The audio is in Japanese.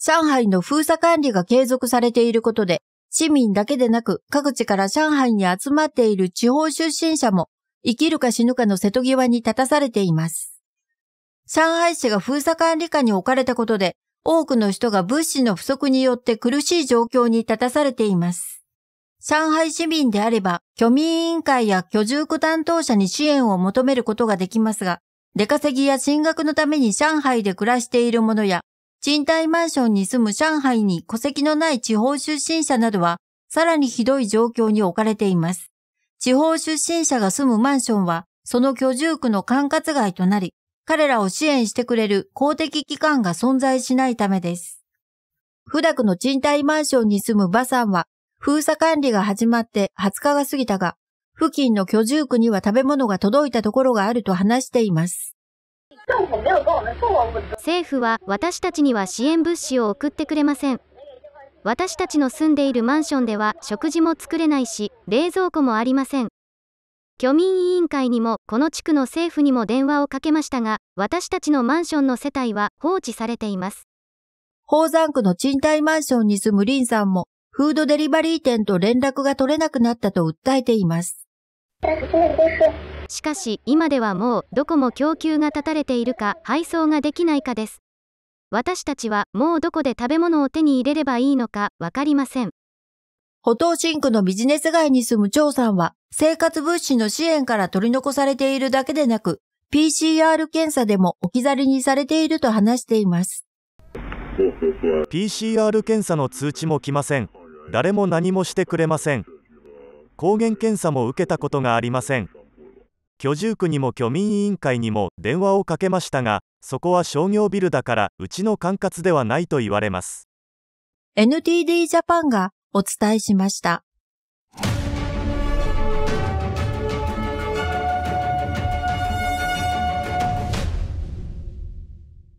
上海の封鎖管理が継続されていることで、市民だけでなく各地から上海に集まっている地方出身者も生きるか死ぬかの瀬戸際に立たされています。上海市が封鎖管理下に置かれたことで、多くの人が物資の不足によって苦しい状況に立たされています。上海市民であれば、居民委員会や居住区担当者に支援を求めることができますが、出稼ぎや進学のために上海で暮らしている者や賃貸マンションに住む上海に戸籍のない地方出身者などは、さらにひどい状況に置かれています。地方出身者が住むマンションは、その居住区の管轄外となり、彼らを支援してくれる公的機関が存在しないためです。普段の賃貸マンションに住む馬さんは、封鎖管理が始まって20日が過ぎたが、付近の居住区には食べ物が届いたところがあると話しています。政府は私たちには支援物資を送ってくれません。私たちの住んでいるマンションでは食事も作れないし、冷蔵庫もありません。居民委員会にも、この地区の政府にも電話をかけましたが、私たちのマンションの世帯は放置されています。宝山区の賃貸マンションに住む林さんも、フードデリバリー店と連絡が取れなくなったと訴えています。しかし今ではもうどこも供給が断たれているか配送ができないかです私たちはもうどこで食べ物を手に入れればいいのかわかりません歩道シンクのビジネス街に住む張さんは生活物資の支援から取り残されているだけでなく PCR 検査でも置き去りにされていると話しています PCR 検査の通知も来ません誰も何もしてくれません抗原検査も受けたことがありません居住区にも居民委員会にも電話をかけましたがそこは商業ビルだからうちの管轄ではないと言われます NTD ジャパンがお伝えしました。